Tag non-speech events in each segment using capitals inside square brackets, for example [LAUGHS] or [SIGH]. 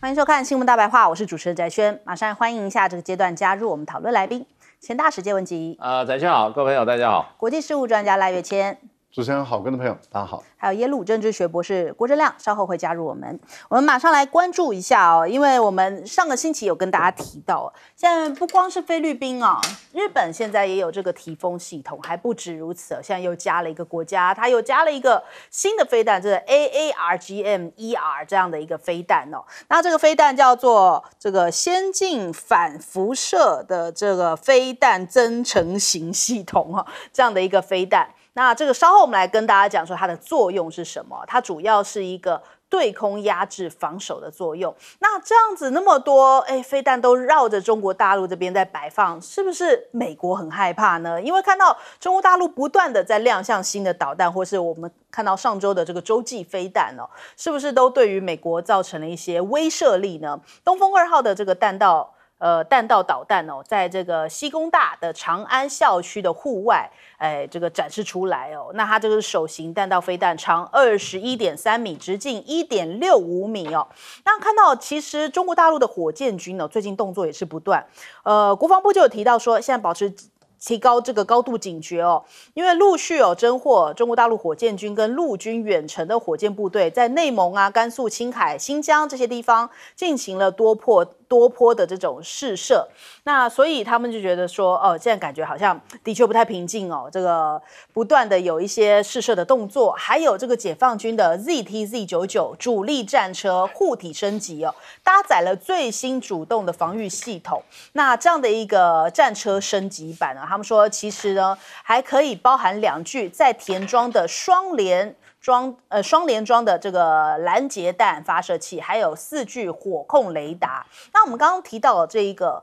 欢迎收看《新闻大白话》，我是主持人翟轩。马上欢迎一下这个阶段加入我们讨论来宾，前大使谢文吉。呃，翟轩好，各位朋友大家好，国际事务专家赖月谦。主持人好，观众朋友，大家好，还有耶鲁政治学博士郭真亮，稍后会加入我们。我们马上来关注一下哦，因为我们上个星期有跟大家提到，现在不光是菲律宾啊，日本现在也有这个提风系统，还不止如此，现在又加了一个国家，它又加了一个新的飞弹，这是 A A R G M E R 这样的一个飞弹哦。那这个飞弹叫做这个先进反辐射的这个飞弹增程型系统哦，这样的一个飞弹。那这个稍后我们来跟大家讲说它的作用是什么，它主要是一个对空压制、防守的作用。那这样子那么多哎，飞弹都绕着中国大陆这边在摆放，是不是美国很害怕呢？因为看到中国大陆不断的在亮相新的导弹，或是我们看到上周的这个洲际飞弹哦，是不是都对于美国造成了一些威慑力呢？东风二号的这个弹道。呃，弹道导弹哦，在这个西工大的长安校区的户外，哎，这个展示出来哦。那它这个是手型弹道飞弹，长二十一点三米，直径一点六五米哦。那看到，其实中国大陆的火箭军呢，最近动作也是不断。呃，国防部就有提到说，现在保持提高这个高度警觉哦，因为陆续有侦获中国大陆火箭军跟陆军远程的火箭部队，在内蒙啊、甘肃、青海、新疆这些地方进行了多破。多波的这种试射，那所以他们就觉得说，哦，现在感觉好像的确不太平静哦，这个不断的有一些试射的动作，还有这个解放军的 ZTZ99 主力战车护体升级哦，搭载了最新主动的防御系统。那这样的一个战车升级版呢，他们说其实呢还可以包含两具在填装的双联。装呃双联装的这个拦截弹发射器，还有四具火控雷达。那我们刚刚提到的这一个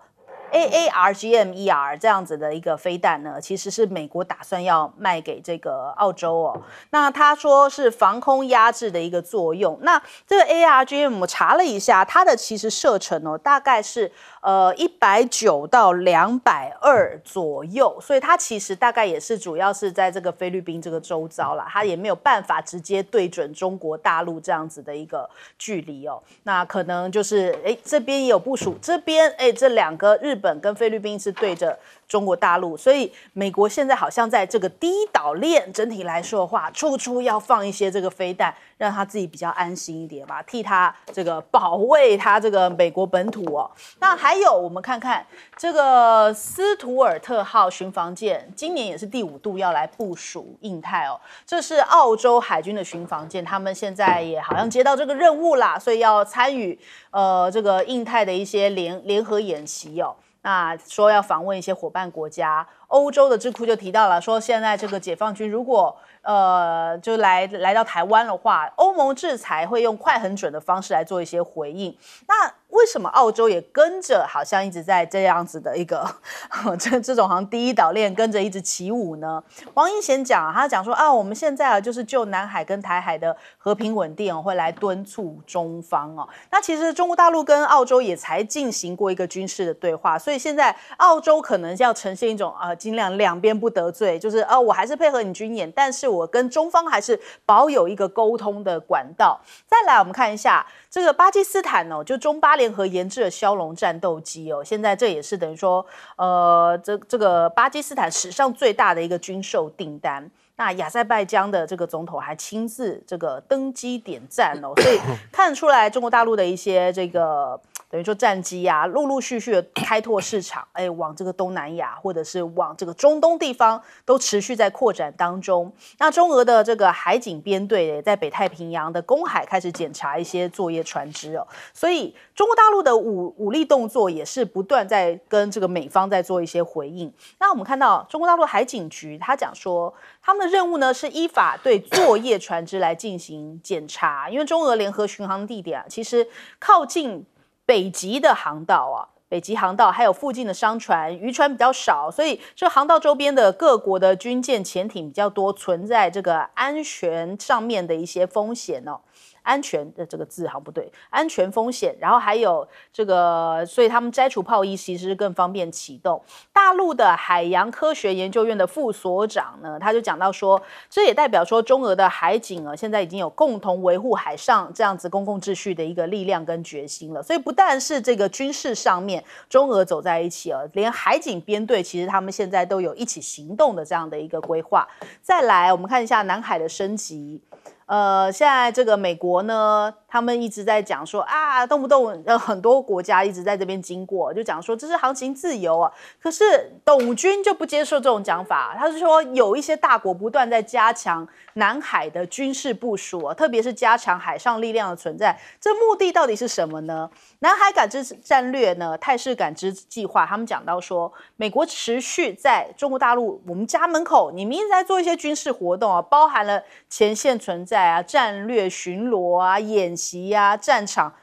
A A R G M E R 这样子的一个飞弹呢，其实是美国打算要卖给这个澳洲哦。那他说是防空压制的一个作用。那这个 A R G M 我查了一下，它的其实射程哦大概是。呃，一百九到两百二左右，所以它其实大概也是主要是在这个菲律宾这个周遭了，它也没有办法直接对准中国大陆这样子的一个距离哦。那可能就是，哎，这边也有部署，这边哎，这两个日本跟菲律宾是对着。中国大陆，所以美国现在好像在这个第一岛链整体来说的话，处处要放一些这个飞弹，让他自己比较安心一点吧，替他这个保卫他这个美国本土哦。那还有，我们看看这个斯图尔特号巡防舰，今年也是第五度要来部署印太哦。这是澳洲海军的巡防舰，他们现在也好像接到这个任务啦，所以要参与呃这个印太的一些联联合演习哦。那说要访问一些伙伴国家。欧洲的智库就提到了，说现在这个解放军如果呃，就来来到台湾的话，欧盟制裁会用快、很准的方式来做一些回应。那为什么澳洲也跟着好像一直在这样子的一个 [LAUGHS] 这这种好像第一岛链跟着一直起舞呢？王英贤讲，他讲说啊，我们现在啊就是就南海跟台海的和平稳定会来敦促中方哦。那其实中国大陆跟澳洲也才进行过一个军事的对话，所以现在澳洲可能要呈现一种啊。尽量两边不得罪，就是哦，我还是配合你军演，但是我跟中方还是保有一个沟通的管道。再来，我们看一下这个巴基斯坦哦，就中巴联合研制的枭龙战斗机哦，现在这也是等于说，呃，这这个巴基斯坦史上最大的一个军售订单。那亚塞拜疆的这个总统还亲自这个登机点赞哦，所以看得出来中国大陆的一些这个。等于说战机啊，陆陆续续的开拓市场，哎，往这个东南亚或者是往这个中东地方都持续在扩展当中。那中俄的这个海警编队在北太平洋的公海开始检查一些作业船只哦，所以中国大陆的武武力动作也是不断在跟这个美方在做一些回应。那我们看到中国大陆海警局，他讲说他们的任务呢是依法对作业船只来进行检查，因为中俄联合巡航地点啊，其实靠近。北极的航道啊，北极航道还有附近的商船、渔船比较少，所以这航道周边的各国的军舰、潜艇比较多，存在这个安全上面的一些风险哦。安全的这个字好像不对，安全风险，然后还有这个，所以他们摘除炮衣其实是更方便启动。大陆的海洋科学研究院的副所长呢，他就讲到说，这也代表说中俄的海警啊，现在已经有共同维护海上这样子公共秩序的一个力量跟决心了。所以不但是这个军事上面中俄走在一起啊，连海警编队其实他们现在都有一起行动的这样的一个规划。再来，我们看一下南海的升级。呃，现在这个美国呢，他们一直在讲说啊，动不动呃很多国家一直在这边经过，就讲说这是航行自由啊。可是董军就不接受这种讲法，他是说有一些大国不断在加强。南海的军事部署啊，特别是加强海上力量的存在，这目的到底是什么呢？南海感知战略呢，泰式感知计划，他们讲到说，美国持续在中国大陆，我们家门口，你一直在做一些军事活动啊，包含了前线存在啊，战略巡逻啊，演习啊，战场。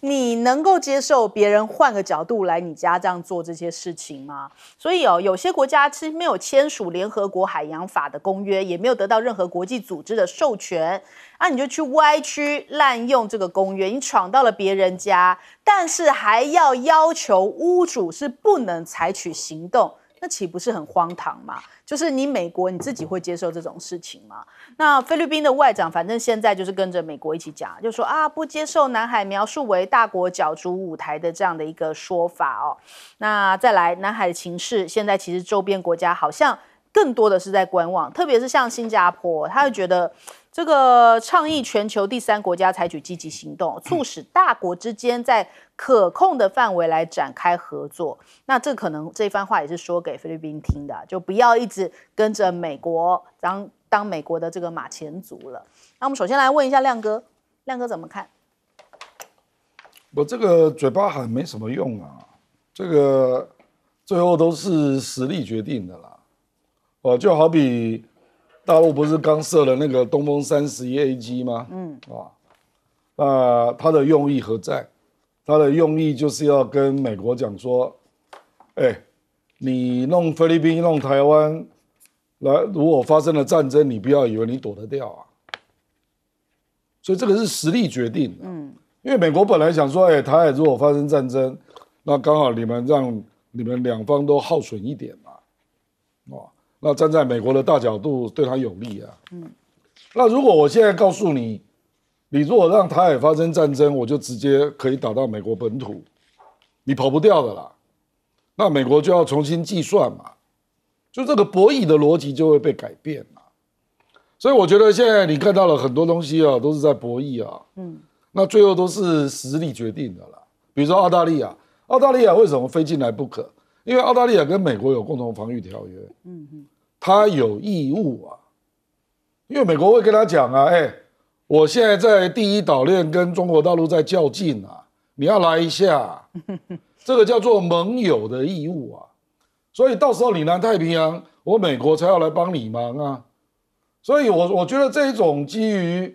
你能够接受别人换个角度来你家这样做这些事情吗？所以哦，有些国家其实没有签署联合国海洋法的公约，也没有得到任何国际组织的授权，那你就去歪曲滥用这个公约，你闯到了别人家，但是还要要求屋主是不能采取行动。那岂不是很荒唐嘛？就是你美国你自己会接受这种事情吗？那菲律宾的外长，反正现在就是跟着美国一起讲，就说啊，不接受南海描述为大国角逐舞台的这样的一个说法哦。那再来南海的情势，现在其实周边国家好像更多的是在观望，特别是像新加坡，他会觉得。这个倡议全球第三国家采取积极行动，促使大国之间在可控的范围来展开合作。那这可能这番话也是说给菲律宾听的，就不要一直跟着美国当当美国的这个马前卒了。那我们首先来问一下亮哥，亮哥怎么看？我这个嘴巴喊没什么用啊，这个最后都是实力决定的啦。哦，就好比。大陆不是刚设了那个东风三十一 AG 吗？嗯啊，那它的用意何在？它的用意就是要跟美国讲说，哎，你弄菲律宾、弄台湾，来，如果发生了战争，你不要以为你躲得掉啊。所以这个是实力决定的。嗯，因为美国本来想说，哎，台海如果发生战争，那刚好你们让你们两方都耗损一点。那站在美国的大角度，对他有利啊。嗯，那如果我现在告诉你，你如果让台海发生战争，我就直接可以打到美国本土，你跑不掉的啦。那美国就要重新计算嘛，就这个博弈的逻辑就会被改变嘛。所以我觉得现在你看到了很多东西啊，都是在博弈啊。嗯，那最后都是实力决定的啦。比如说澳大利亚，澳大利亚为什么非进来不可？因为澳大利亚跟美国有共同防御条约。嗯嗯。他有义务啊，因为美国会跟他讲啊，哎，我现在在第一岛链跟中国大陆在较劲啊，你要来一下，[LAUGHS] 这个叫做盟友的义务啊，所以到时候你南太平洋，我美国才要来帮你忙啊，所以我我觉得这一种基于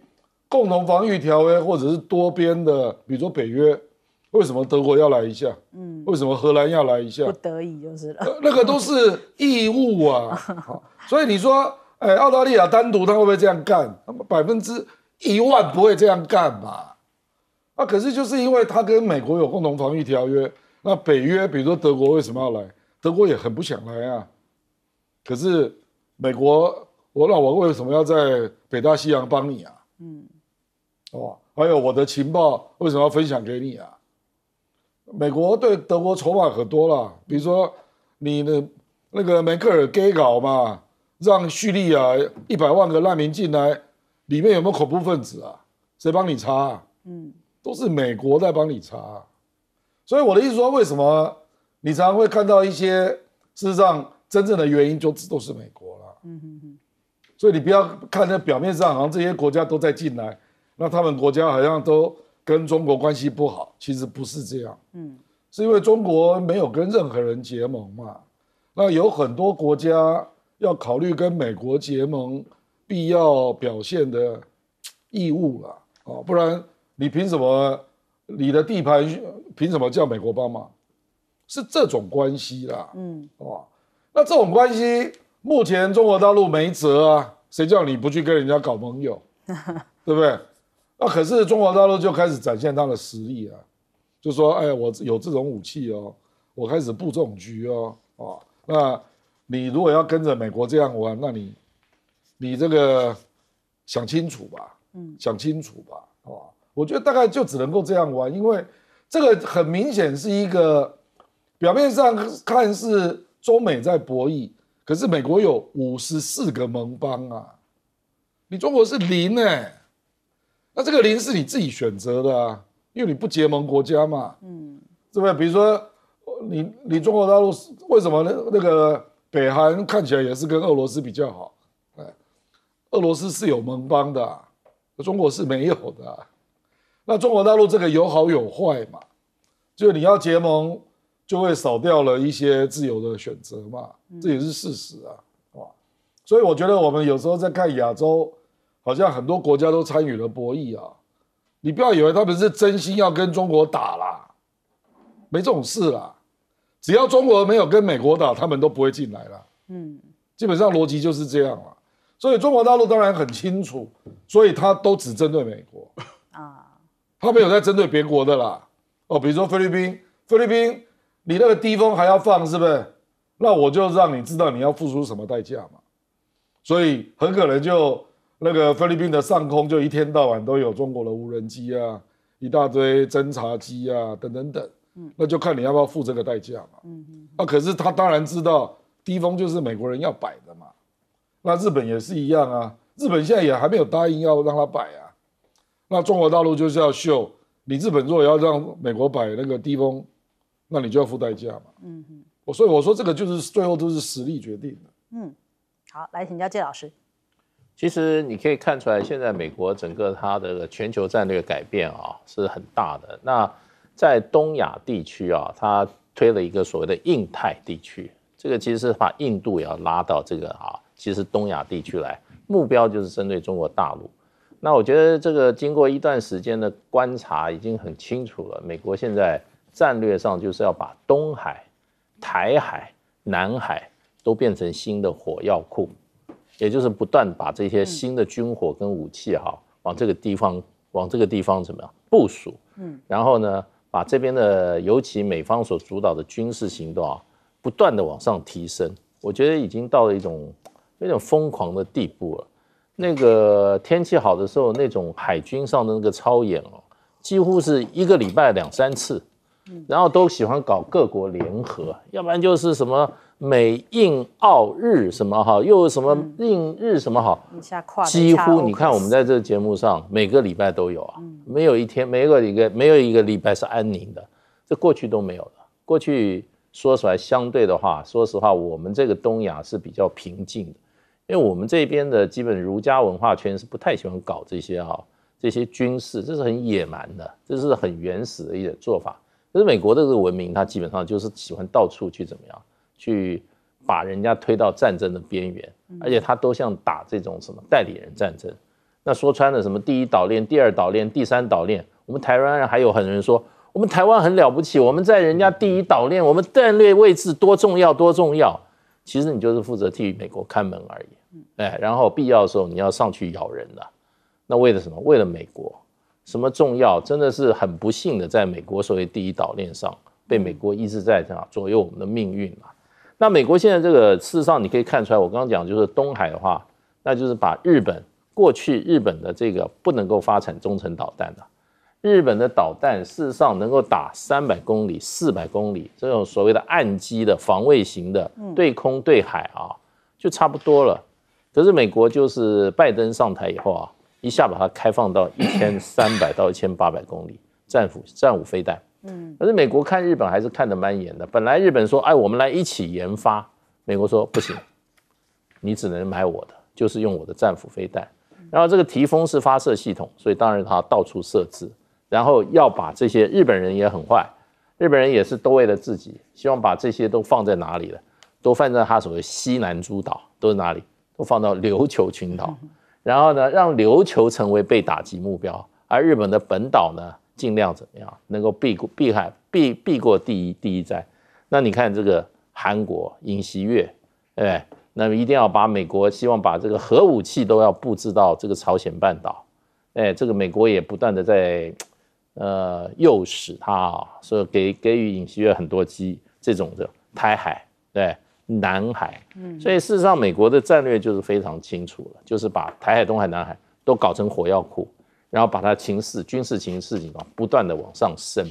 共同防御条约或者是多边的，比如说北约。为什么德国要来一下？嗯，为什么荷兰要来一下？不得已就是了。那个都是义务啊，[LAUGHS] 所以你说，哎，澳大利亚单独他会不会这样干？他们百分之一万不会这样干嘛。啊，可是就是因为他跟美国有共同防御条约，那北约，比如说德国为什么要来？德国也很不想来啊。可是美国，我老王为什么要在北大西洋帮你啊？嗯，哦，还有我的情报为什么要分享给你啊？美国对德国筹码可多了，比如说你的那个梅克尔给搞嘛，让叙利亚一百万个难民进来，里面有没有恐怖分子啊？谁帮你查？嗯，都是美国在帮你查。所以我的意思说，为什么你常会看到一些，事实上真正的原因就都是美国了。嗯哼哼。所以你不要看那表面上好像这些国家都在进来，那他们国家好像都。跟中国关系不好，其实不是这样。嗯，是因为中国没有跟任何人结盟嘛。那有很多国家要考虑跟美国结盟必要表现的义务了啊，不然你凭什么？你的地盘凭什么叫美国帮忙？是这种关系啦。嗯，哦，那这种关系，目前中国大陆没辙啊。谁叫你不去跟人家搞盟友，[LAUGHS] 对不对？那可是中国大陆就开始展现它的实力啊，就说哎，我有这种武器哦，我开始布这种局哦，啊，那你如果要跟着美国这样玩，那你，你这个想清楚吧，嗯，想清楚吧，啊，我觉得大概就只能够这样玩，因为这个很明显是一个表面上看是中美在博弈，可是美国有五十四个盟邦啊，你中国是零呢。那这个零是你自己选择的啊，因为你不结盟国家嘛，嗯，对不是？比如说你你中国大陆是为什么那那个北韩看起来也是跟俄罗斯比较好，哎，俄罗斯是有盟邦的，中国是没有的。那中国大陆这个有好有坏嘛，就你要结盟就会少掉了一些自由的选择嘛，这也是事实啊，啊，所以我觉得我们有时候在看亚洲。好像很多国家都参与了博弈啊！你不要以为他们是真心要跟中国打啦，没这种事啦。只要中国没有跟美国打，他们都不会进来了。嗯，基本上逻辑就是这样了。所以中国大陆当然很清楚，所以他都只针对美国啊，他没有在针对别国的啦。哦，比如说菲律宾，菲律宾你那个低风还要放是不是？那我就让你知道你要付出什么代价嘛。所以很可能就。那个菲律宾的上空就一天到晚都有中国的无人机啊，一大堆侦察机啊，等等等，嗯，那就看你要不要付这个代价嘛，嗯嗯，啊，可是他当然知道低峰就是美国人要摆的嘛，那日本也是一样啊，日本现在也还没有答应要让他摆啊，那中国大陆就是要秀，你日本如果要让美国摆那个低峰，那你就要付代价嘛，嗯嗯，我所以我说这个就是最后都是实力决定的，嗯，好，来请教谢老师。其实你可以看出来，现在美国整个它的全球战略改变啊是很大的。那在东亚地区啊，它推了一个所谓的印太地区，这个其实是把印度也要拉到这个啊，其实东亚地区来，目标就是针对中国大陆。那我觉得这个经过一段时间的观察，已经很清楚了，美国现在战略上就是要把东海、台海、南海都变成新的火药库。也就是不断把这些新的军火跟武器哈往这个地方往这个地方怎么样部署？嗯，然后呢，把这边的尤其美方所主导的军事行动啊，不断的往上提升，我觉得已经到了一种那种疯狂的地步了。那个天气好的时候，那种海军上的那个操演啊，几乎是一个礼拜两三次。然后都喜欢搞各国联合，要不然就是什么美印澳日什么哈，又什么印日什么好，几乎你看我们在这个节目上每个礼拜都有啊，没有一天，每个一个没有一个礼拜是安宁的，这过去都没有的。过去说出来相对的话，说实话，我们这个东亚是比较平静的，因为我们这边的基本儒家文化圈是不太喜欢搞这些啊，这些军事，这是很野蛮的，这是很原始的一种做法。可是美国的这个文明，它基本上就是喜欢到处去怎么样，去把人家推到战争的边缘，而且它都像打这种什么代理人战争。那说穿了，什么第一岛链、第二岛链、第三岛链，我们台湾人还有很多人说，我们台湾很了不起，我们在人家第一岛链，我们战略位置多重要多重要。其实你就是负责替美国看门而已，哎，然后必要的时候你要上去咬人的，那为了什么？为了美国。什么重要？真的是很不幸的，在美国所谓第一岛链上，被美国一直在这样左右我们的命运嘛。那美国现在这个事实上，你可以看出来，我刚刚讲就是东海的话，那就是把日本过去日本的这个不能够发展中程导弹的，日本的导弹事实上能够打三百公里、四百公里这种所谓的岸基的防卫型的对空对海啊，就差不多了。可是美国就是拜登上台以后啊。一下把它开放到一千三百到一千八百公里，战斧、战斧飞弹。嗯，可是美国看日本还是看得蛮严的。本来日本说，哎，我们来一起研发。美国说不行，你只能买我的，就是用我的战斧飞弹。然后这个提风式发射系统，所以当然它到处设置。然后要把这些日本人也很坏，日本人也是都为了自己，希望把这些都放在哪里了？都放在他所谓西南诸岛，都是哪里？都放到琉球群岛。[LAUGHS] 然后呢，让琉球成为被打击目标，而日本的本岛呢，尽量怎么样能够避过避海避避过第一第一战？那你看这个韩国、尹锡悦，哎，那么一定要把美国希望把这个核武器都要布置到这个朝鲜半岛，哎，这个美国也不断的在，呃，诱使他，啊、说给给予尹锡悦很多机，这种的台海，对。南海，嗯，所以事实上，美国的战略就是非常清楚了，就是把台海、东海、南海都搞成火药库，然后把它情势军事情势情况不断的往上升。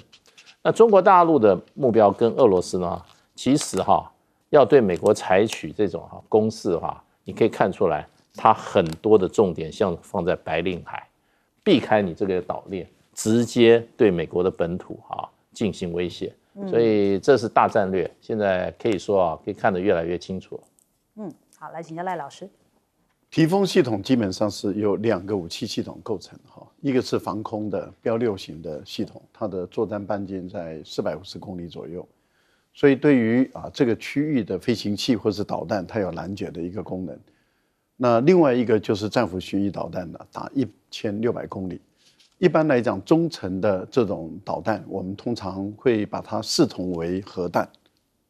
那中国大陆的目标跟俄罗斯呢，其实哈要对美国采取这种哈攻势哈，你可以看出来，它很多的重点像放在白令海，避开你这个岛链，直接对美国的本土哈进行威胁。所以这是大战略，现在可以说啊，可以看得越来越清楚。嗯，好，来请教赖老师，提风系统基本上是由两个武器系统构成哈，一个是防空的标六型的系统，它的作战半径在四百五十公里左右，所以对于啊这个区域的飞行器或是导弹，它有拦截的一个功能。那另外一个就是战斧巡弋导弹的，打一千六百公里。一般来讲，中程的这种导弹，我们通常会把它视同为核弹，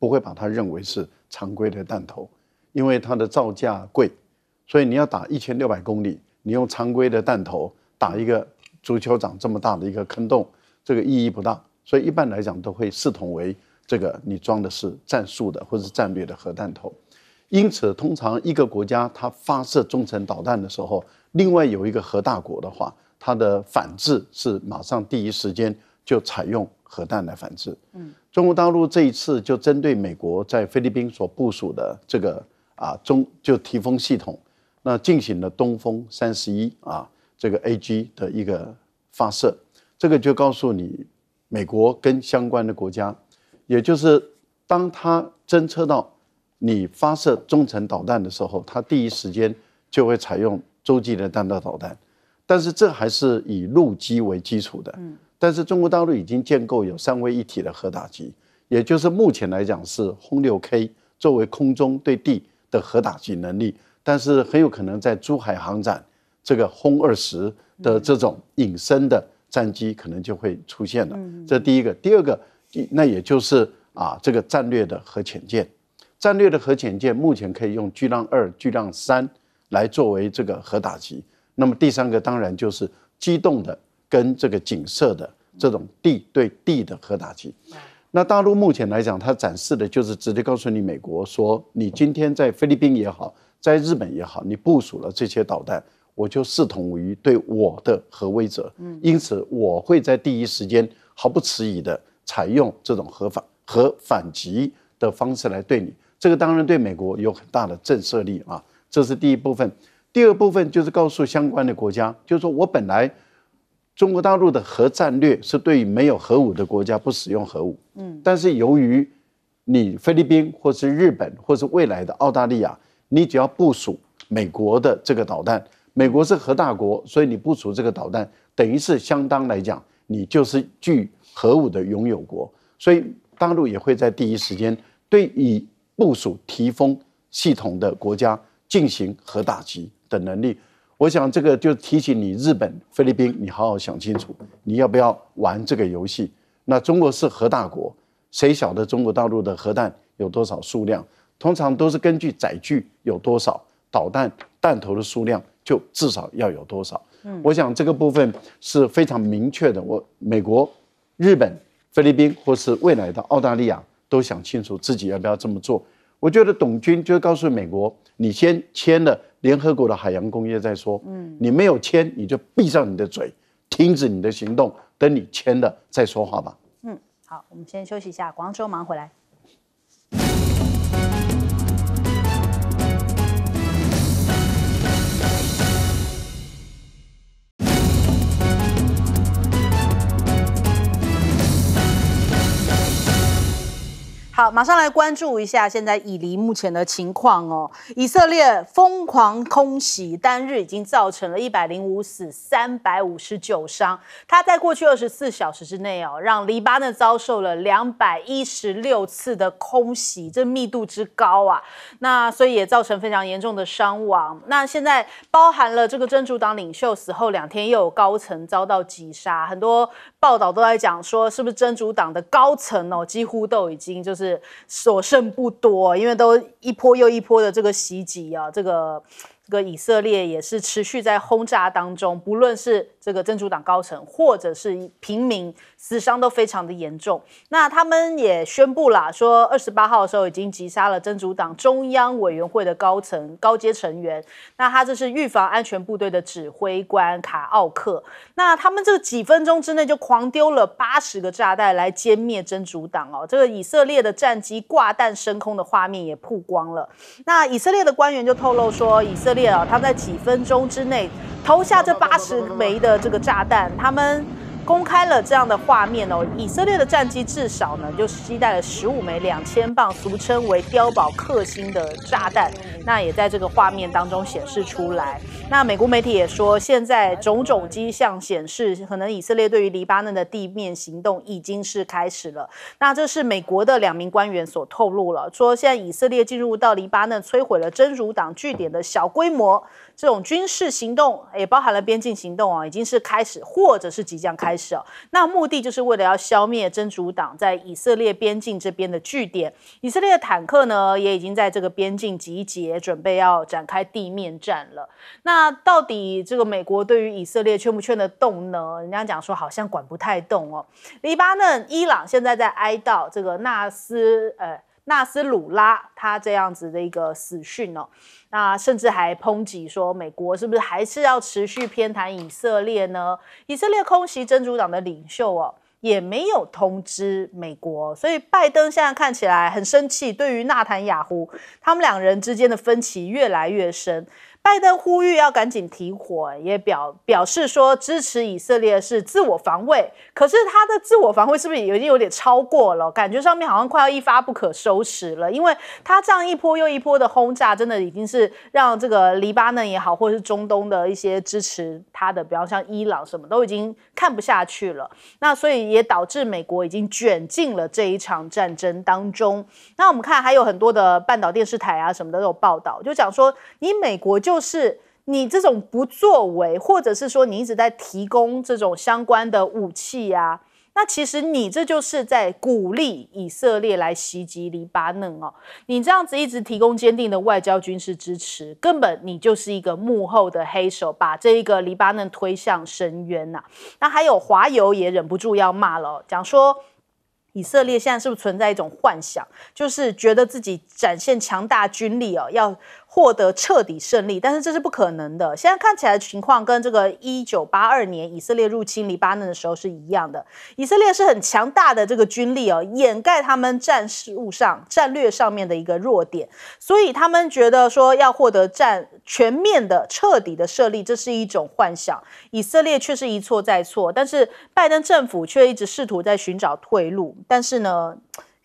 不会把它认为是常规的弹头，因为它的造价贵，所以你要打一千六百公里，你用常规的弹头打一个足球场这么大的一个坑洞，这个意义不大。所以一般来讲都会视同为这个你装的是战术的或者是战略的核弹头。因此，通常一个国家它发射中程导弹的时候，另外有一个核大国的话。它的反制是马上第一时间就采用核弹来反制。嗯，中国大陆这一次就针对美国在菲律宾所部署的这个啊中就提风系统，那进行了东风三十一啊这个 A G 的一个发射，这个就告诉你美国跟相关的国家，也就是当它侦测到你发射中程导弹的时候，它第一时间就会采用洲际的弹道导弹。但是这还是以陆基为基础的，嗯，但是中国大陆已经建构有三位一体的核打击，也就是目前来讲是轰六 K 作为空中对地的核打击能力，但是很有可能在珠海航展，这个轰二十的这种隐身的战机可能就会出现了，这第一个，第二个，那也就是啊这个战略的核潜舰。战略的核潜舰目前可以用巨浪二、巨浪三来作为这个核打击。那么第三个当然就是机动的跟这个景色的这种地对地的核打击。那大陆目前来讲，它展示的就是直接告诉你美国，说你今天在菲律宾也好，在日本也好，你部署了这些导弹，我就视同于对我的核威慑。嗯，因此我会在第一时间毫不迟疑的采用这种核反核反击的方式来对你。这个当然对美国有很大的震慑力啊，这是第一部分。第二部分就是告诉相关的国家，就是说我本来中国大陆的核战略是对于没有核武的国家不使用核武，嗯，但是由于你菲律宾或是日本或是未来的澳大利亚，你只要部署美国的这个导弹，美国是核大国，所以你部署这个导弹等于是相当来讲，你就是具核武的拥有国，所以大陆也会在第一时间对已部署提风系统的国家进行核打击。的能力，我想这个就提醒你：日本、菲律宾，你好好想清楚，你要不要玩这个游戏？那中国是核大国，谁晓得中国大陆的核弹有多少数量？通常都是根据载具有多少，导弹弹头的数量就至少要有多少。嗯，我想这个部分是非常明确的。我美国、日本、菲律宾或是未来的澳大利亚，都想清楚自己要不要这么做。我觉得董军就告诉美国，你先签了。联合国的海洋工业在说：“嗯，你没有签，你就闭上你的嘴，停止你的行动，等你签了再说话吧。”嗯，好，我们先休息一下，广州忙回来。好，马上来关注一下现在以黎目前的情况哦。以色列疯狂空袭，单日已经造成了一百零五死、三百五十九伤。他在过去二十四小时之内哦，让黎巴嫩遭受了两百一十六次的空袭，这密度之高啊！那所以也造成非常严重的伤亡。那现在包含了这个真主党领袖死后两天，又有高层遭到击杀，很多。报道都在讲说，是不是真主党的高层哦，几乎都已经就是所剩不多，因为都一波又一波的这个袭击啊，这个。个以色列也是持续在轰炸当中，不论是这个真主党高层或者是平民，死伤都非常的严重。那他们也宣布了，说二十八号的时候已经击杀了真主党中央委员会的高层高阶成员。那他这是预防安全部队的指挥官卡奥克。那他们这几分钟之内就狂丢了八十个炸弹来歼灭真主党哦。这个以色列的战机挂弹升空的画面也曝光了。那以色列的官员就透露说，以色列。他在几分钟之内投下这八十枚的这个炸弹，他们。公开了这样的画面哦，以色列的战机至少呢就携带了十五枚两千磅，俗称为“碉堡克星”的炸弹，那也在这个画面当中显示出来。那美国媒体也说，现在种种迹象显示，可能以色列对于黎巴嫩的地面行动已经是开始了。那这是美国的两名官员所透露了，说现在以色列进入到黎巴嫩，摧毁了真主党据点的小规模。这种军事行动也包含了边境行动啊，已经是开始或者是即将开始哦。那目的就是为了要消灭真主党在以色列边境这边的据点。以色列的坦克呢，也已经在这个边境集结，准备要展开地面战了。那到底这个美国对于以色列劝不劝得动呢？人家讲说好像管不太动哦。黎巴嫩、伊朗现在在哀悼这个纳斯，呃。纳斯鲁拉他这样子的一个死讯哦，那甚至还抨击说美国是不是还是要持续偏袒以色列呢？以色列空袭真主党的领袖哦，也没有通知美国，所以拜登现在看起来很生气，对于纳坦雅胡，他们两人之间的分歧越来越深。拜登呼吁要赶紧停火，也表表示说支持以色列是自我防卫。可是他的自我防卫是不是已经有点超过了？感觉上面好像快要一发不可收拾了。因为他这样一波又一波的轰炸，真的已经是让这个黎巴嫩也好，或者是中东的一些支持他的，比方像伊朗什么，都已经看不下去了。那所以也导致美国已经卷进了这一场战争当中。那我们看还有很多的半岛电视台啊什么的都有报道，就讲说你美国就。就是你这种不作为，或者是说你一直在提供这种相关的武器呀，那其实你这就是在鼓励以色列来袭击黎巴嫩哦。你这样子一直提供坚定的外交军事支持，根本你就是一个幕后的黑手，把这一个黎巴嫩推向深渊呐。那还有华油也忍不住要骂了，讲说以色列现在是不是存在一种幻想，就是觉得自己展现强大军力哦要。获得彻底胜利，但是这是不可能的。现在看起来情况跟这个一九八二年以色列入侵黎巴嫩的时候是一样的。以色列是很强大的这个军力啊，掩盖他们战事物上、战略上面的一个弱点，所以他们觉得说要获得战全面的、彻底的胜利，这是一种幻想。以色列却是一错再错，但是拜登政府却一直试图在寻找退路，但是呢？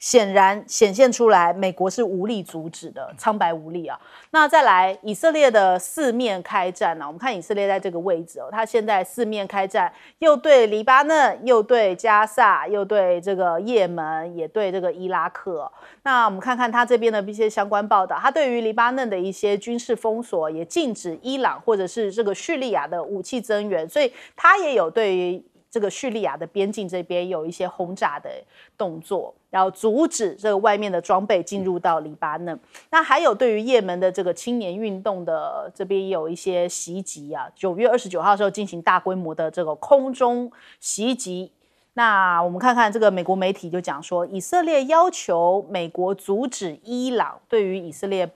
显然显现出来，美国是无力阻止的，苍白无力啊。那再来，以色列的四面开战呢？我们看以色列在这个位置哦，他现在四面开战，又对黎巴嫩，又对加沙，又对这个也门，也对这个伊拉克。那我们看看他这边的一些相关报道，他对于黎巴嫩的一些军事封锁，也禁止伊朗或者是这个叙利亚的武器增援，所以他也有对于这个叙利亚的边境这边有一些轰炸的动作。然后阻止这个外面的装备进入到黎巴嫩。那还有对于也门的这个青年运动的这边也有一些袭击啊。九月二十九号的时候进行大规模的这个空中袭击。那我们看看这个美国媒体就讲说，以色列要求美国阻止伊朗对于以色列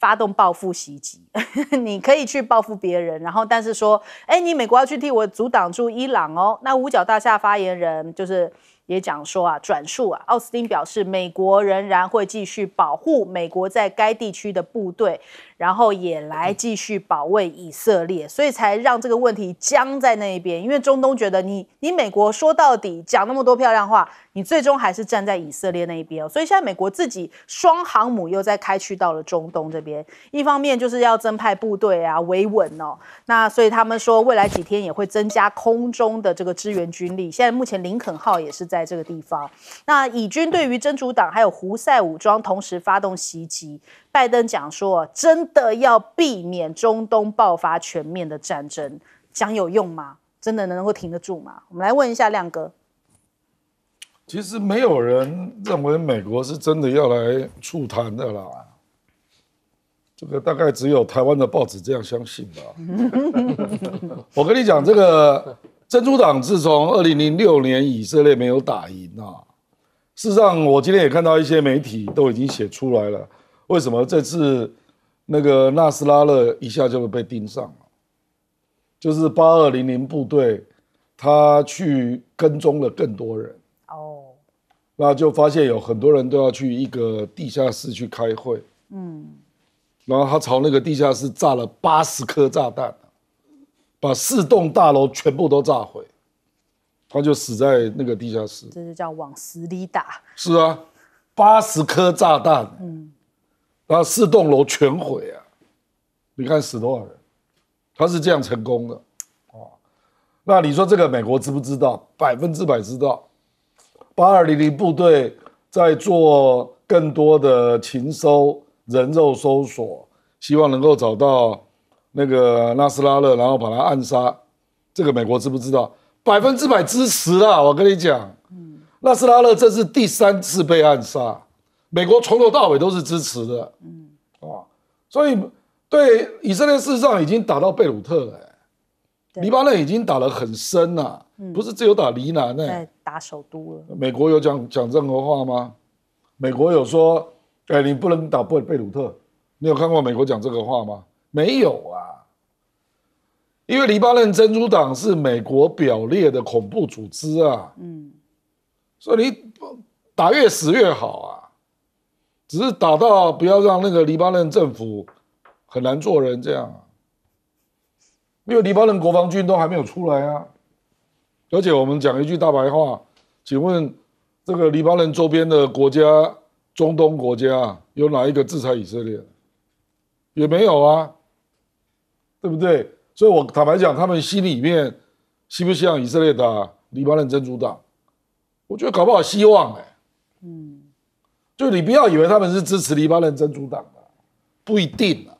发动报复袭击。[LAUGHS] 你可以去报复别人，然后但是说，哎，你美国要去替我阻挡住伊朗哦。那五角大厦发言人就是。也讲说啊，转述啊，奥斯汀表示，美国仍然会继续保护美国在该地区的部队。然后也来继续保卫以色列，所以才让这个问题僵在那边。因为中东觉得你你美国说到底讲那么多漂亮话，你最终还是站在以色列那一边。所以现在美国自己双航母又在开去到了中东这边，一方面就是要增派部队啊维稳哦。那所以他们说未来几天也会增加空中的这个支援军力。现在目前林肯号也是在这个地方。那以军对于真主党还有胡塞武装同时发动袭击。拜登讲说，真的要避免中东爆发全面的战争，讲有用吗？真的能够停得住吗？我们来问一下亮哥。其实没有人认为美国是真的要来促谈的啦，这个大概只有台湾的报纸这样相信吧。[LAUGHS] 我跟你讲，这个 [LAUGHS] 珍珠党自从二零零六年以色列没有打赢啊，事实上我今天也看到一些媒体都已经写出来了。为什么这次那个纳斯拉勒一下就被盯上了？就是八二零零部队，他去跟踪了更多人，哦，然就发现有很多人都要去一个地下室去开会，嗯，然后他朝那个地下室炸了八十颗炸弹，把四栋大楼全部都炸毁，他就死在那个地下室。这就叫往死里打。是啊，八十颗炸弹，嗯。然后四栋楼全毁啊！你看死多少人？他是这样成功的，哦。那你说这个美国知不知道？百分之百知道。八二零零部队在做更多的情搜、人肉搜索，希望能够找到那个纳斯拉勒，然后把他暗杀。这个美国知不知道？百分之百支持啊！我跟你讲。嗯。纳斯拉勒这是第三次被暗杀。美国从头到尾都是支持的，嗯，啊，所以对以色列事实上已经打到贝鲁特了，黎巴嫩已经打得很深了，不是只有打黎南呢，打首都了。美国有讲讲任何话吗？美国有说，哎，你不能打贝贝鲁特，你有看过美国讲这个话吗？没有啊，因为黎巴嫩真主党是美国表列的恐怖组织啊，嗯，所以你打越死越好啊。只是打到不要让那个黎巴嫩政府很难做人这样，啊，因为黎巴嫩国防军都还没有出来啊。而且我们讲一句大白话，请问这个黎巴嫩周边的国家，中东国家有哪一个制裁以色列？也没有啊，对不对？所以，我坦白讲，他们心里面希不希望以色列打黎巴嫩真主党？我觉得搞不好希望哎，嗯。就你不要以为他们是支持黎巴嫩真主党的，不一定啊，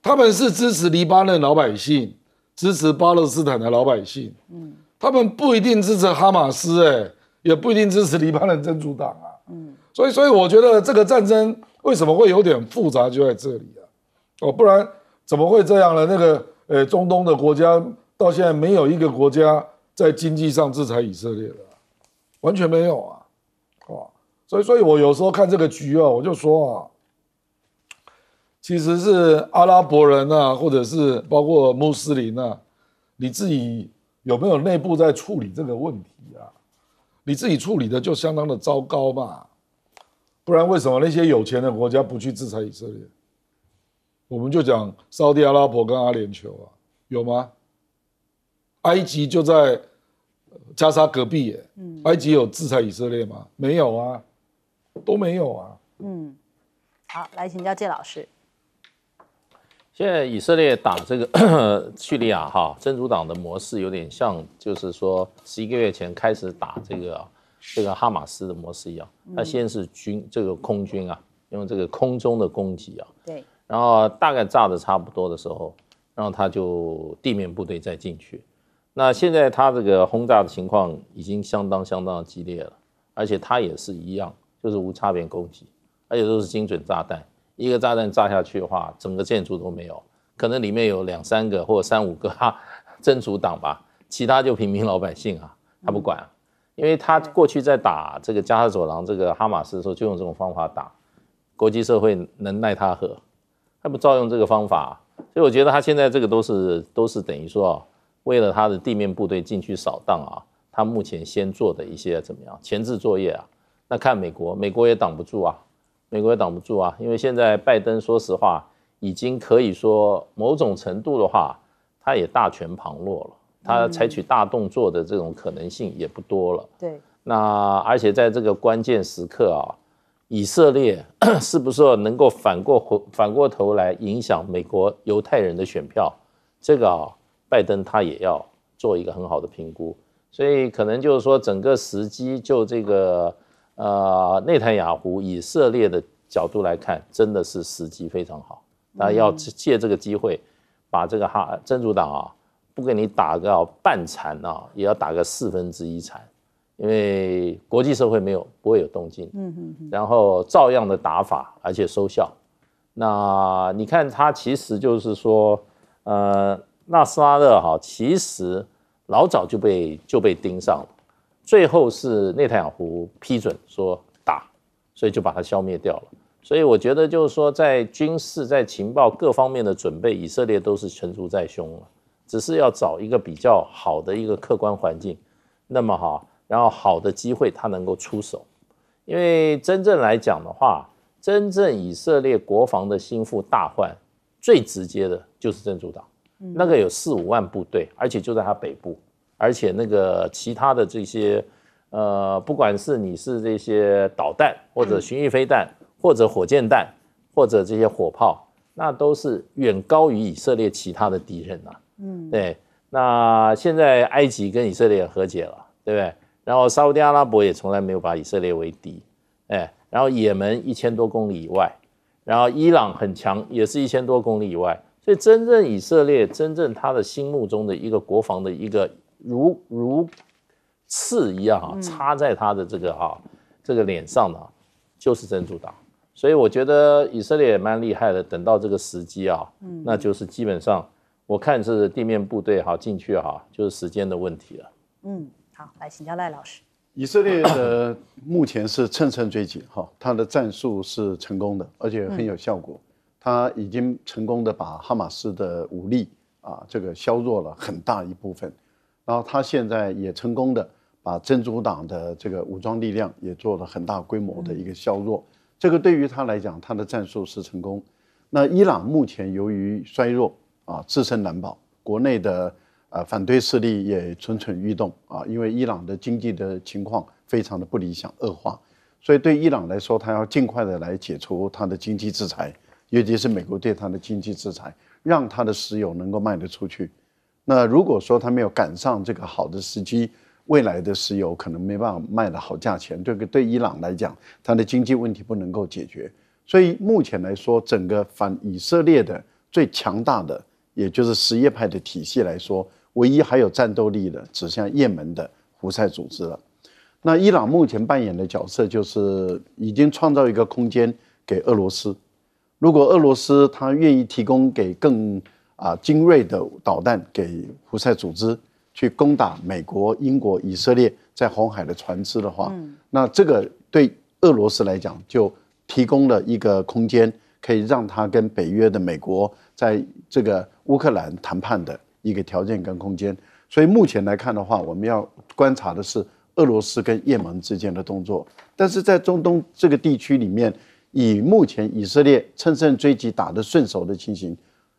他们是支持黎巴嫩老百姓，支持巴勒斯坦的老百姓，嗯，他们不一定支持哈马斯，哎，也不一定支持黎巴嫩真主党啊，嗯，所以所以我觉得这个战争为什么会有点复杂就在这里啊，哦，不然怎么会这样呢？那个呃中东的国家到现在没有一个国家在经济上制裁以色列的，完全没有啊。所以，所以我有时候看这个局啊，我就说啊，其实是阿拉伯人啊，或者是包括穆斯林啊，你自己有没有内部在处理这个问题啊？你自己处理的就相当的糟糕嘛，不然为什么那些有钱的国家不去制裁以色列？我们就讲沙地阿拉伯跟阿联酋啊，有吗？埃及就在加沙隔壁耶，嗯，埃及有制裁以色列吗？没有啊。都没有啊。嗯，好，来请教谢老师。现在以色列打这个 [COUGHS] 叙利亚哈，真主党的模式有点像，就是说十一个月前开始打这个这个哈马斯的模式一样。他先是军这个空军啊，用这个空中的攻击啊，对。然后大概炸的差不多的时候，然后他就地面部队再进去。那现在他这个轰炸的情况已经相当相当的激烈了，而且他也是一样。就是无差别攻击，而且都是精准炸弹。一个炸弹炸下去的话，整个建筑都没有，可能里面有两三个或者三五个哈 [LAUGHS] 真主党吧，其他就平民老百姓啊，他不管。因为他过去在打这个加沙走廊这个哈马斯的时候，就用这种方法打，国际社会能奈他何？他不照用这个方法，所以我觉得他现在这个都是都是等于说，为了他的地面部队进去扫荡啊，他目前先做的一些怎么样前置作业啊。那看美国，美国也挡不住啊，美国也挡不住啊，因为现在拜登，说实话，已经可以说某种程度的话，他也大权旁落了，他采取大动作的这种可能性也不多了。对，那而且在这个关键时刻啊，以色列 [COUGHS] 是不是能够反过回反过头来影响美国犹太人的选票，这个啊，拜登他也要做一个很好的评估，所以可能就是说整个时机就这个。呃，内塔雅胡以色列的角度来看，真的是时机非常好。那要借这个机会，把这个哈真主党啊，不给你打个半残啊，也要打个四分之一残，因为国际社会没有，不会有动静。嗯嗯。然后照样的打法，而且收效。那你看他其实就是说，呃，纳斯拉勒哈，其实老早就被就被盯上了。最后是内塔亚胡批准说打，所以就把它消灭掉了。所以我觉得就是说，在军事、在情报各方面的准备，以色列都是成竹在胸了，只是要找一个比较好的一个客观环境，那么哈，然后好的机会他能够出手。因为真正来讲的话，真正以色列国防的心腹大患，最直接的就是珍珠党，那个有四五万部队，而且就在他北部。而且那个其他的这些，呃，不管是你是这些导弹，或者巡弋飞弹，或者火箭弹，或者这些火炮，那都是远高于以色列其他的敌人呐。嗯，对。那现在埃及跟以色列和解了，对不对？然后沙地阿拉伯也从来没有把以色列为敌，哎。然后也门一千多公里以外，然后伊朗很强，也是一千多公里以外。所以真正以色列真正他的心目中的一个国防的一个。如如刺一样啊，插在他的这个啊这个脸上的就是珍珠党。所以我觉得以色列也蛮厉害的。等到这个时机啊，嗯，那就是基本上我看是地面部队哈进去哈，就是时间的问题了。嗯，好，来请教赖老师。以色列的 [COUGHS] 目前是乘胜追击哈，他的战术是成功的，而且很有效果。他已经成功的把哈马斯的武力啊这个削弱了很大一部分。然后他现在也成功的把真主党的这个武装力量也做了很大规模的一个削弱，这个对于他来讲，他的战术是成功。那伊朗目前由于衰弱啊，自身难保，国内的呃反对势力也蠢蠢欲动啊，因为伊朗的经济的情况非常的不理想，恶化，所以对伊朗来说，他要尽快的来解除他的经济制裁，尤其是美国对他的经济制裁，让他的石油能够卖得出去。那如果说他没有赶上这个好的时机，未来的石油可能没办法卖的好价钱。这个对伊朗来讲，它的经济问题不能够解决。所以目前来说，整个反以色列的最强大的，也就是什叶派的体系来说，唯一还有战斗力的，指向也门的胡塞组织了。那伊朗目前扮演的角色，就是已经创造一个空间给俄罗斯。如果俄罗斯他愿意提供给更。啊，精锐的导弹给胡塞组织去攻打美国、英国、以色列在红海的船只的话，那这个对俄罗斯来讲就提供了一个空间，可以让他跟北约的美国在这个乌克兰谈判的一个条件跟空间。所以目前来看的话，我们要观察的是俄罗斯跟也门之间的动作，但是在中东这个地区里面，以目前以色列乘胜追击打得顺手的情形。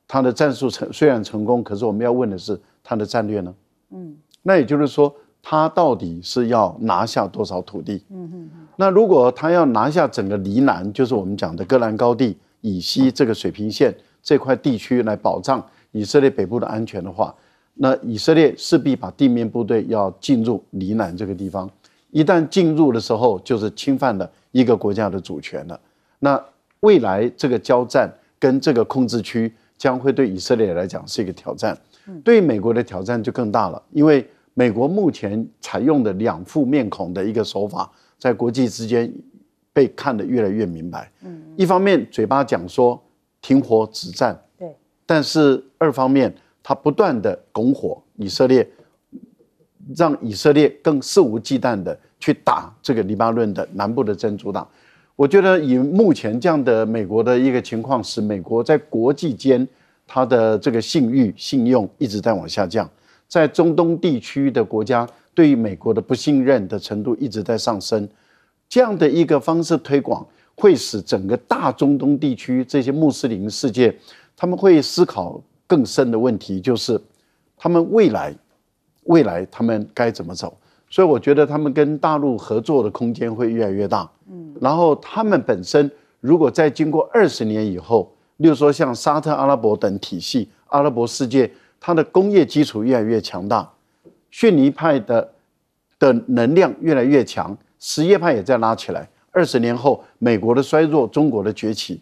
他的战术成虽然成功，可是我们要问的是他的战略呢？嗯，那也就是说，他到底是要拿下多少土地？嗯哼，那如果他要拿下整个黎南，就是我们讲的戈兰高地以西这个水平线这块地区来保障以色列北部的安全的话，那以色列势必把地面部队要进入黎南这个地方。一旦进入的时候，就是侵犯了一个国家的主权了。那未来这个交战跟这个控制区。将会对以色列来讲是一个挑战，对美国的挑战就更大了，因为美国目前采用的两副面孔的一个手法，在国际之间被看得越来越明白。嗯，一方面嘴巴讲说停火止战，对，但是二方面他不断的拱火以色列，让以色列更肆无忌惮的去打这个黎巴嫩的南部的真主党。我觉得以目前这样的美国的一个情况，使美国在国际间，它的这个信誉、信用一直在往下降，在中东地区的国家对于美国的不信任的程度一直在上升。这样的一个方式推广，会使整个大中东地区这些穆斯林世界，他们会思考更深的问题，就是他们未来，未来他们该怎么走。所以，我觉得他们跟大陆合作的空间会越来越大。嗯，然后他们本身如果再经过二十年以后，例如说像沙特阿拉伯等体系、阿拉伯世界，它的工业基础越来越强大，逊尼派的的能量越来越强，什叶派也在拉起来。二十年后，美国的衰弱，中国的崛起，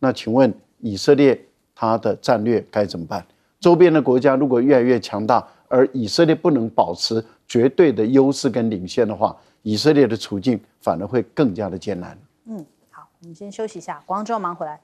那请问以色列它的战略该怎么办？周边的国家如果越来越强大，而以色列不能保持绝对的优势跟领先的话。以色列的处境反而会更加的艰难。嗯，好，我们先休息一下，广州忙回来。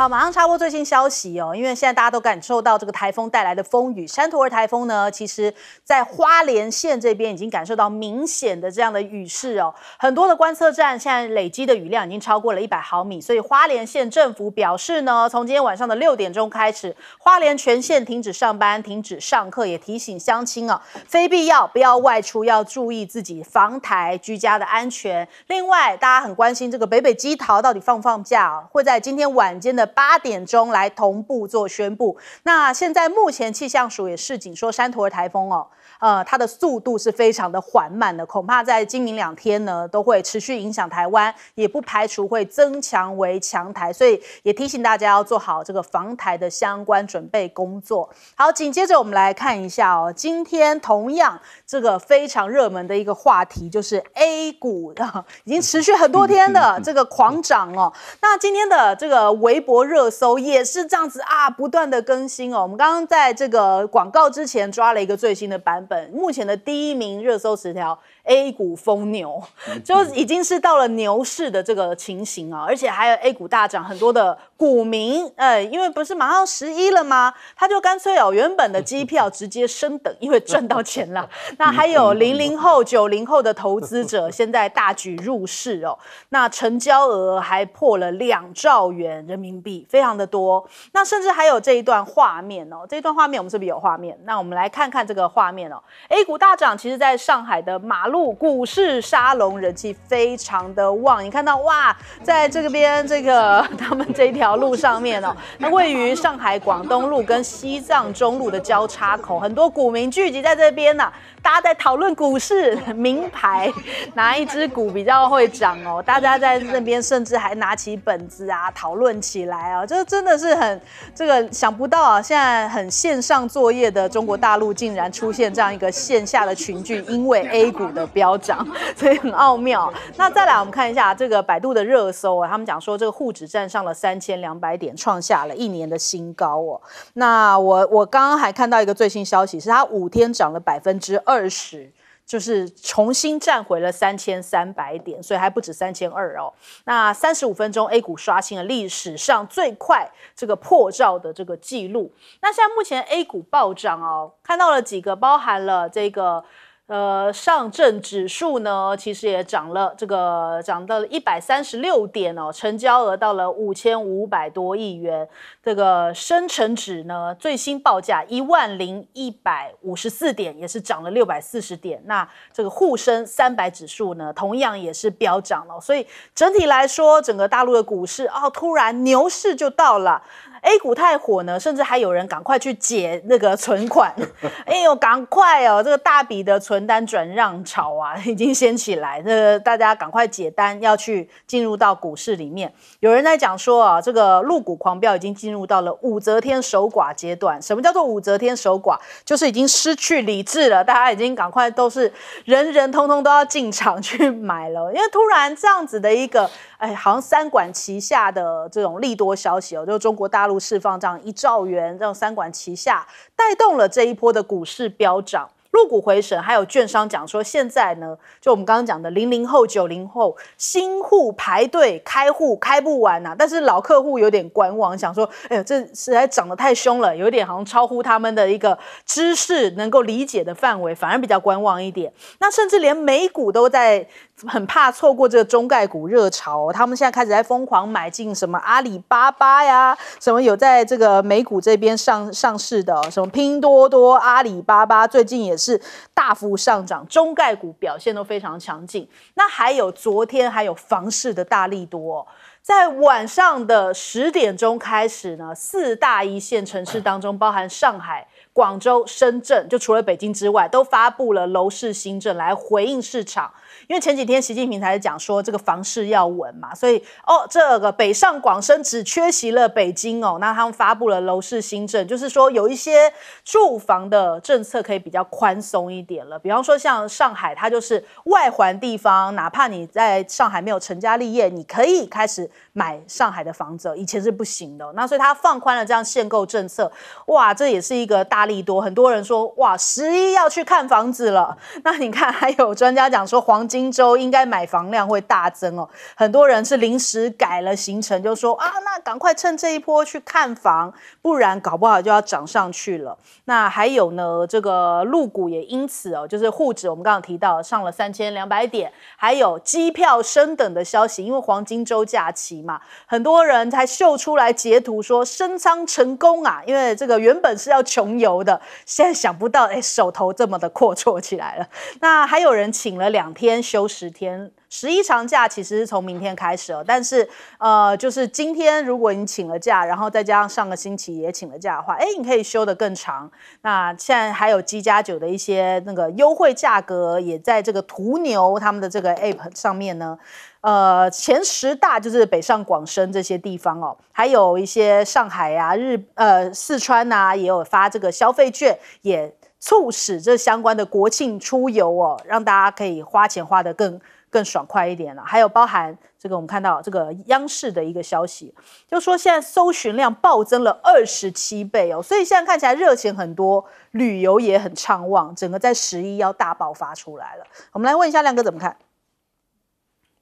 好，马上插播最新消息哦，因为现在大家都感受到这个台风带来的风雨，山陀儿台风呢，其实在花莲县这边已经感受到明显的这样的雨势哦，很多的观测站现在累积的雨量已经超过了一百毫米，所以花莲县政府表示呢，从今天晚上的六点钟开始，花莲全县停止上班、停止上课，也提醒乡亲啊，非必要不要外出，要注意自己防台居家的安全。另外，大家很关心这个北北基桃到底放不放假啊？会在今天晚间的。八点钟来同步做宣布。那现在目前气象署也示警说，山陀的台风哦。呃，它的速度是非常的缓慢的，恐怕在今明两天呢都会持续影响台湾，也不排除会增强为强台，所以也提醒大家要做好这个防台的相关准备工作。好，紧接着我们来看一下哦，今天同样这个非常热门的一个话题就是 A 股啊，已经持续很多天的这个狂涨哦，那今天的这个微博热搜也是这样子啊，不断的更新哦，我们刚刚在这个广告之前抓了一个最新的版。本，目前的第一名热搜十条。A 股疯牛，[LAUGHS] 就已经是到了牛市的这个情形啊，而且还有 A 股大涨，很多的股民，呃，因为不是马上十一了吗？他就干脆哦，原本的机票直接升等，因为赚到钱了。[LAUGHS] 那还有零零后、九零后的投资者，现在大举入市哦。那成交额还破了两兆元人民币，非常的多。那甚至还有这一段画面哦，这一段画面我们是不是有画面？那我们来看看这个画面哦。A 股大涨，其实在上海的马路。股市沙龙人气非常的旺，你看到哇，在这个边这个 [LAUGHS] 他们这一条路上面哦，它位于上海广东路跟西藏中路的交叉口，很多股民聚集在这边呢。大家在讨论股市，[LAUGHS] 名牌哪一支股比较会涨哦。大家在那边甚至还拿起本子啊讨论起来啊，就是真的是很这个想不到啊！现在很线上作业的中国大陆竟然出现这样一个线下的群聚，因为 A 股的飙涨，[LAUGHS] 所以很奥妙。那再来我们看一下这个百度的热搜啊，他们讲说这个沪指站上了三千两百点，创下了一年的新高哦。那我我刚刚还看到一个最新消息，是它五天涨了百分之二。二十就是重新站回了三千三百点，所以还不止三千二哦。那三十五分钟，A 股刷新了历史上最快这个破罩的这个记录。那现在目前 A 股暴涨哦，看到了几个包含了这个。呃，上证指数呢，其实也涨了，这个涨到了一百三十六点哦，成交额到了五千五百多亿元。这个深成指呢，最新报价一万零一百五十四点，也是涨了六百四十点。那这个沪深三百指数呢，同样也是飙涨了。所以整体来说，整个大陆的股市啊，突然牛市就到了。A 股太火呢，甚至还有人赶快去解那个存款。[LAUGHS] 哎呦，赶快哦！这个大笔的存单转让潮啊，已经掀起来，那大家赶快解单，要去进入到股市里面。有人在讲说啊，这个入股狂飙已经进入到了武则天守寡阶段。什么叫做武则天守寡？就是已经失去理智了。大家已经赶快都是人人通通都要进场去买了，因为突然这样子的一个哎，好像三管齐下的这种利多消息哦，就是中国大陆。释放这样一兆元，这样三管齐下，带动了这一波的股市飙涨，入股回审，还有券商讲说，现在呢，就我们刚刚讲的零零后、九零后新户排队开户开不完呐，但是老客户有点观望，想说，哎呀，这实在涨得太凶了，有点好像超乎他们的一个知识能够理解的范围，反而比较观望一点。那甚至连美股都在。很怕错过这个中概股热潮，他们现在开始在疯狂买进什么阿里巴巴呀，什么有在这个美股这边上上市的，什么拼多多、阿里巴巴最近也是大幅上涨，中概股表现都非常强劲。那还有昨天还有房市的大力多，在晚上的十点钟开始呢，四大一线城市当中，包含上海、广州、深圳，就除了北京之外，都发布了楼市新政来回应市场。因为前几天习近平才讲说这个房市要稳嘛，所以哦，这个北上广深只缺席了北京哦，那他们发布了楼市新政，就是说有一些住房的政策可以比较宽松一点了。比方说像上海，它就是外环地方，哪怕你在上海没有成家立业，你可以开始买上海的房子，以前是不行的。那所以它放宽了这样限购政策，哇，这也是一个大力多。很多人说哇，十一要去看房子了。那你看，还有专家讲说黄金。金州应该买房量会大增哦，很多人是临时改了行程，就说啊，那赶快趁这一波去看房，不然搞不好就要涨上去了。那还有呢，这个入股也因此哦，就是沪指我们刚刚提到上了三千两百点，还有机票升等的消息，因为黄金周假期嘛，很多人才秀出来截图说升仓成功啊，因为这个原本是要穷游的，现在想不到哎手头这么的阔绰起来了。那还有人请了两天。休十天，十一长假其实是从明天开始哦。但是，呃，就是今天如果你请了假，然后再加上上个星期也请了假的话，哎，你可以休得更长。那现在还有七加九的一些那个优惠价格，也在这个途牛他们的这个 app 上面呢。呃，前十大就是北上广深这些地方哦，还有一些上海啊、日呃、四川呐，也有发这个消费券，也。促使这相关的国庆出游哦，让大家可以花钱花的更更爽快一点了。还有包含这个，我们看到这个央视的一个消息，就说现在搜寻量暴增了二十七倍哦，所以现在看起来热情很多，旅游也很畅旺，整个在十一要大爆发出来了。我们来问一下亮哥怎么看？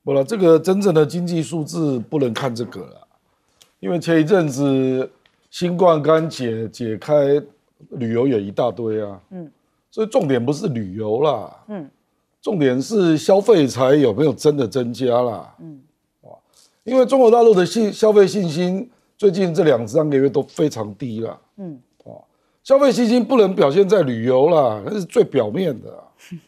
不了，这个真正的经济数字不能看这个了，因为前一阵子新冠刚解解开。旅游也一大堆啊，嗯，所以重点不是旅游啦，嗯，重点是消费才有没有真的增加啦，嗯，哇，因为中国大陆的信消费信心最近这两三个月都非常低了，嗯，哇，消费信心不能表现在旅游啦，那是最表面的，[LAUGHS]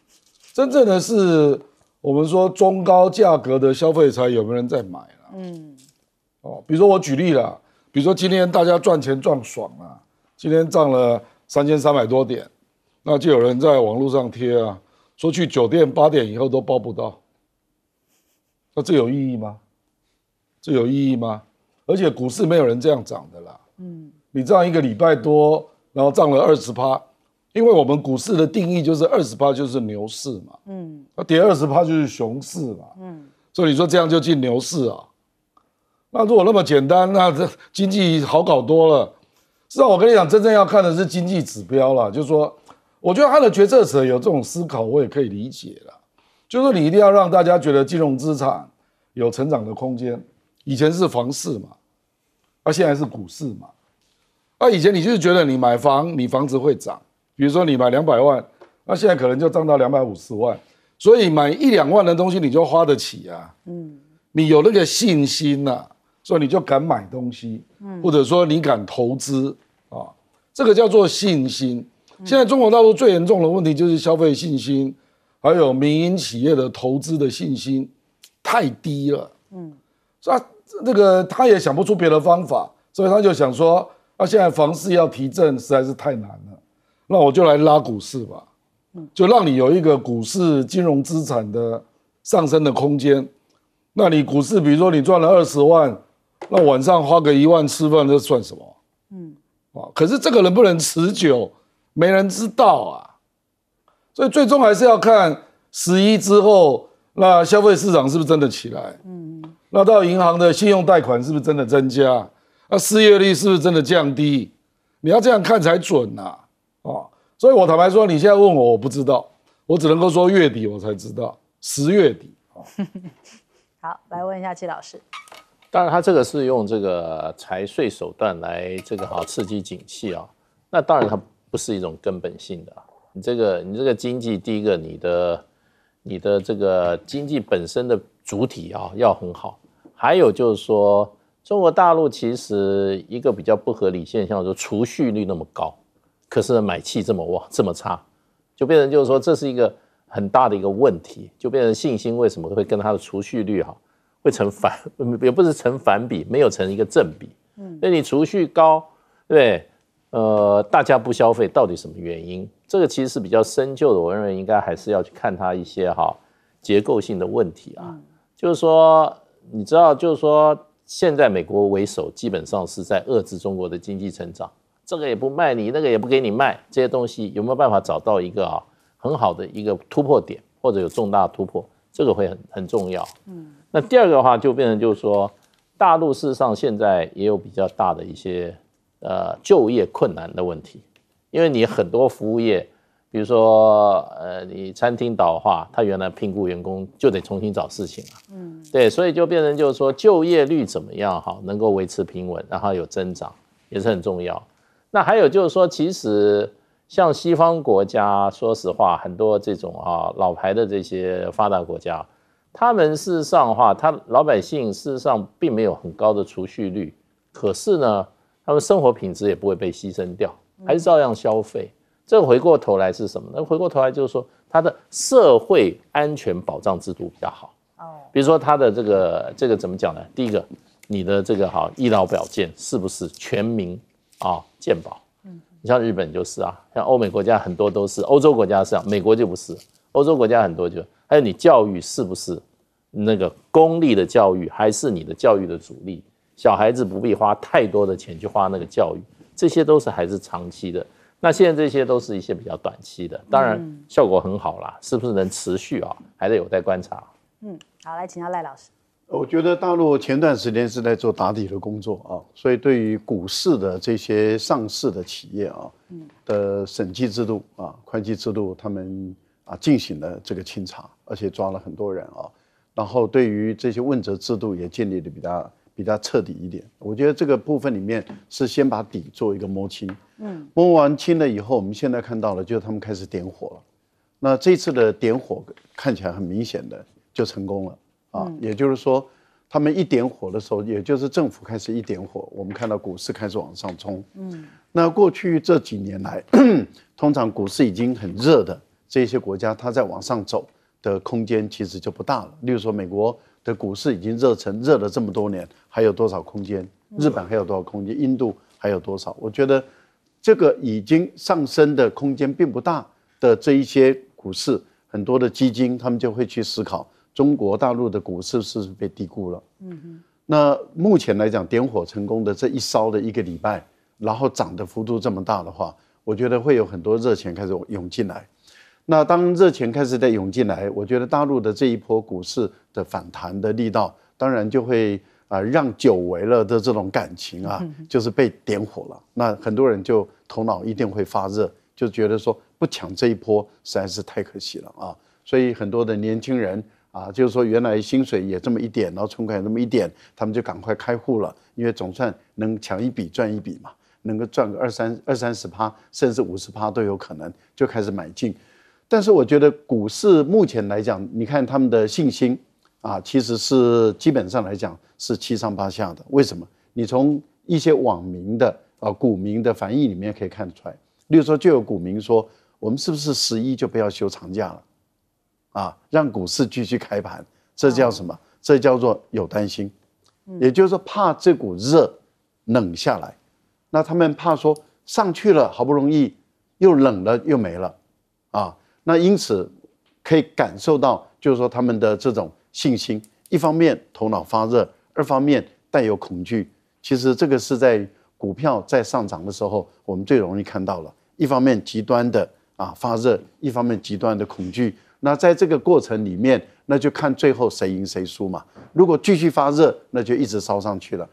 真正的是我们说中高价格的消费才有没有人在买了，嗯，哦，比如说我举例了，比如说今天大家赚钱赚爽了。今天涨了三千三百多点，那就有人在网络上贴啊，说去酒店八点以后都包不到。那这有意义吗？这有意义吗？而且股市没有人这样涨的啦。嗯。你样一个礼拜多，然后涨了二十趴，因为我们股市的定义就是二十趴就是牛市嘛。嗯。那跌二十趴就是熊市嘛。嗯。所以你说这样就进牛市啊？那如果那么简单，那这经济好搞多了。是啊，我跟你讲，真正要看的是经济指标啦。就是说，我觉得他的决策者有这种思考，我也可以理解啦。就是你一定要让大家觉得金融资产有成长的空间。以前是房市嘛，而现在是股市嘛。那以前你就是觉得你买房，你房子会涨。比如说你买两百万，那现在可能就涨到两百五十万。所以买一两万的东西你就花得起啊。嗯，你有那个信心呐。所以你就敢买东西，或者说你敢投资啊，这个叫做信心。现在中国大陆最严重的问题就是消费信心，还有民营企业的投资的信心太低了。嗯，所以那个他也想不出别的方法，所以他就想说，那现在房市要提振实在是太难了，那我就来拉股市吧，就让你有一个股市金融资产的上升的空间。那你股市，比如说你赚了二十万。那晚上花个一万吃饭，这算什么？嗯，啊，可是这个能不能持久，没人知道啊。所以最终还是要看十一之后，那消费市场是不是真的起来？嗯，那到银行的信用贷款是不是真的增加？那失业率是不是真的降低？你要这样看才准呐。啊，所以我坦白说，你现在问我，我不知道，我只能够说月底我才知道，十月底。[LAUGHS] 好，来问一下季老师。当然，他这个是用这个财税手段来这个哈刺激景气啊。那当然，它不是一种根本性的。你这个，你这个经济，第一个，你的，你的这个经济本身的主体啊要很好。还有就是说，中国大陆其实一个比较不合理现象，就储蓄率那么高，可是买气这么旺这么差，就变成就是说这是一个很大的一个问题，就变成信心为什么会跟它的储蓄率哈？会成反，[LAUGHS] 也不是成反比，没有成一个正比。嗯，那你储蓄高，对，呃，大家不消费，到底什么原因？这个其实是比较深究的，我认为应该还是要去看它一些哈结构性的问题啊。就是说，你知道，就是说，现在美国为首，基本上是在遏制中国的经济成长。这个也不卖你，那个也不给你卖，这些东西有没有办法找到一个啊很好的一个突破点，或者有重大突破？这个会很很重要。嗯。那第二个的话，就变成就是说，大陆事实上现在也有比较大的一些呃就业困难的问题，因为你很多服务业，比如说呃你餐厅倒的话，他原来聘雇员工就得重新找事情了，嗯，对，所以就变成就是说就业率怎么样哈，能够维持平稳，然后有增长也是很重要。那还有就是说，其实像西方国家，说实话，很多这种啊老牌的这些发达国家。他们事实上的话，他老百姓事实上并没有很高的储蓄率，可是呢，他们生活品质也不会被牺牲掉，还是照样消费。这个回过头来是什么？那回过头来就是说，他的社会安全保障制度比较好。哦，比如说他的这个这个怎么讲呢？第一个，你的这个好医疗保健是不是全民啊健保？嗯，你像日本就是啊，像欧美国家很多都是，欧洲国家是这样，美国就不是，欧洲国家很多就。还有你教育是不是那个公立的教育还是你的教育的主力？小孩子不必花太多的钱去花那个教育，这些都是还是长期的。那现在这些都是一些比较短期的，当然效果很好啦，是不是能持续啊？还得有待观察。嗯，好，来请教赖老师。我觉得大陆前段时间是在做打底的工作啊，所以对于股市的这些上市的企业啊，的审计制度啊、会计制度，他们啊进行了这个清查。而且抓了很多人啊，然后对于这些问责制度也建立的比较比较彻底一点。我觉得这个部分里面是先把底做一个摸清，嗯，摸完清了以后，我们现在看到了就是他们开始点火了。那这次的点火看起来很明显的就成功了啊，也就是说，他们一点火的时候，也就是政府开始一点火，我们看到股市开始往上冲，嗯，那过去这几年来，[CLEARS THROAT] 通常股市已经很热的这些国家，它在往上走。的空间其实就不大了。例如说，美国的股市已经热成热了这么多年，还有多少空间？日本还有多少空间？印度还有多少？我觉得这个已经上升的空间并不大的这一些股市，很多的基金他们就会去思考，中国大陆的股市是不是被低估了？嗯，那目前来讲，点火成功的这一烧的一个礼拜，然后涨的幅度这么大的话，我觉得会有很多热钱开始涌进来。那当热钱开始在涌进来，我觉得大陆的这一波股市的反弹的力道，当然就会啊，让久违了的这种感情啊，就是被点火了。那很多人就头脑一定会发热，就觉得说不抢这一波实在是太可惜了啊。所以很多的年轻人啊，就是说原来薪水也这么一点，然后存款也那么一点，他们就赶快开户了，因为总算能抢一笔赚一笔嘛，能够赚个二三二三十趴，甚至五十趴都有可能，就开始买进。但是我觉得股市目前来讲，你看他们的信心啊，其实是基本上来讲是七上八下的。为什么？你从一些网民的啊股民的反应里面可以看出来。例如说，就有股民说：“我们是不是十一就不要休长假了？啊，让股市继续开盘。”这叫什么？这叫做有担心，也就是说怕这股热冷下来。那他们怕说上去了好不容易又冷了又没了，啊。那因此可以感受到，就是说他们的这种信心，一方面头脑发热，二方面带有恐惧。其实这个是在股票在上涨的时候，我们最容易看到了。一方面极端的啊发热，一方面极端的恐惧。那在这个过程里面，那就看最后谁赢谁输嘛。如果继续发热，那就一直烧上去了。